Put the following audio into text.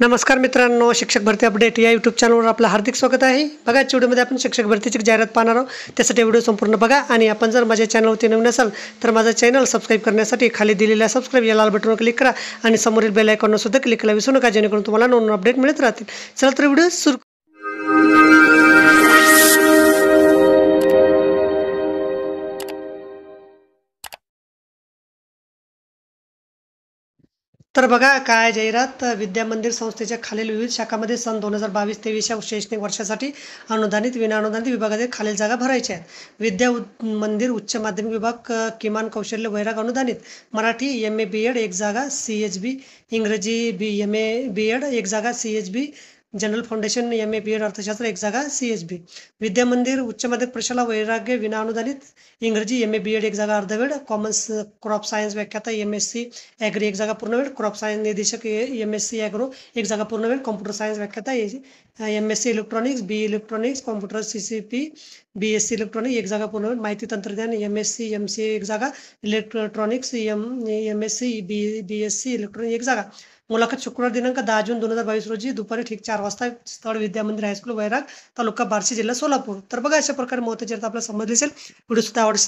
नमस्कार मित्रांनो शिक्षक भरती अपडेट या यूट्यूब चॅनलवर आपलं हार्दिक स्वागत आहे बघा व्हिडिओमध्ये आपण शिक्षक भरतीची जाहिरात पाहणार आहोत त्यासाठी व्हिडिओ संपूर्ण बघा आणि आपण जर माझ्या चॅनलवरती नवीन असाल तर माझा चॅनल सबस्क्राईब करण्यासाठी खाली दिलेल्या सबस्क्राईब या लाल बटनवर क्लिक करा आणि समोरील बेल आयकॉनवर सुद्धा क्लिक करायला विसरू नका जेणेकरून तुम्हाला नवीन अपडेट मिळत राहतील चला तर व्हिडिओ सुरू तर बघा काय जाहिरात विद्या मंदिर संस्थेच्या खालील विविध शाखामध्ये सन दोन हजार बावीस तेवीसच्या या शैक्षणिक वर्षासाठी अनुदानित विनाअनुदानित विभागातील खालील जागा भरायच्या आहेत विद्या मंदिर उच्च माध्यमिक विभाग किमान कौशल्य वैराग अनुदानित Marathi M A B Ed एक जागा सी एच बी इंग्रजी बी एम ए बी एड एक जागा C H B general foundation M A B Ed अर्थशास्त्र एक जागा सी एस बी विद्या मंदिर उच्च माध्यमिक प्रशाला वैराग्य विनाअनुदानित इंग्रजी एम ए बी एड एक जागा अर्धवेळ कॉमर्स क्रॉप सायन्स व्याख्याता एम एस सी ॲग्री एक जागा पूर्णवेळ क्रॉप सायन्स निदेशक एम एस सी ॲग्रो एक जागा पूर्णवेळ कॉम्प्युटर सायन्स व्याख्याता M S C electronics B electronics computer C C P B S C electronic एक जागा पूर्णवेळ माहिती तंत्रज्ञान M S C M C एक जागा electronics M M S C B B S C electronic एक जागा मुलाखत शुक्रवार दिनांक दहा जून दोन हजार बावीस रोजी दुपारी ठीक चार वाजता स्थळ विद्या मंदिर हायस्कूल वैराग तालुका बार्शी जिल्हा सोलापूर तर बघा अशा प्रकारे महत्वाचे आपल्याला समजले असेल व्हिडिओ सुद्धा आवडत